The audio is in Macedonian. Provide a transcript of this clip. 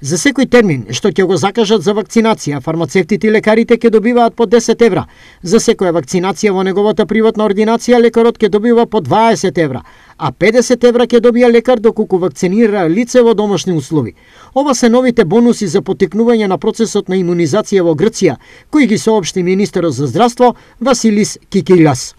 За секој термин што ќе го закажат за вакцинација, фармацевтите и лекарите ќе добиваат по 10 евра. За секоја вакцинација во неговата приватна ординација лекарот ќе добива по 20 евра, а 50 евра ќе добија лекар доколку вакцинира лице во домашни услови. Ова се новите бонуси за потекнување на процесот на имунизација во Грција, кои ги сообшти министерот за здравство Василис Кикилас.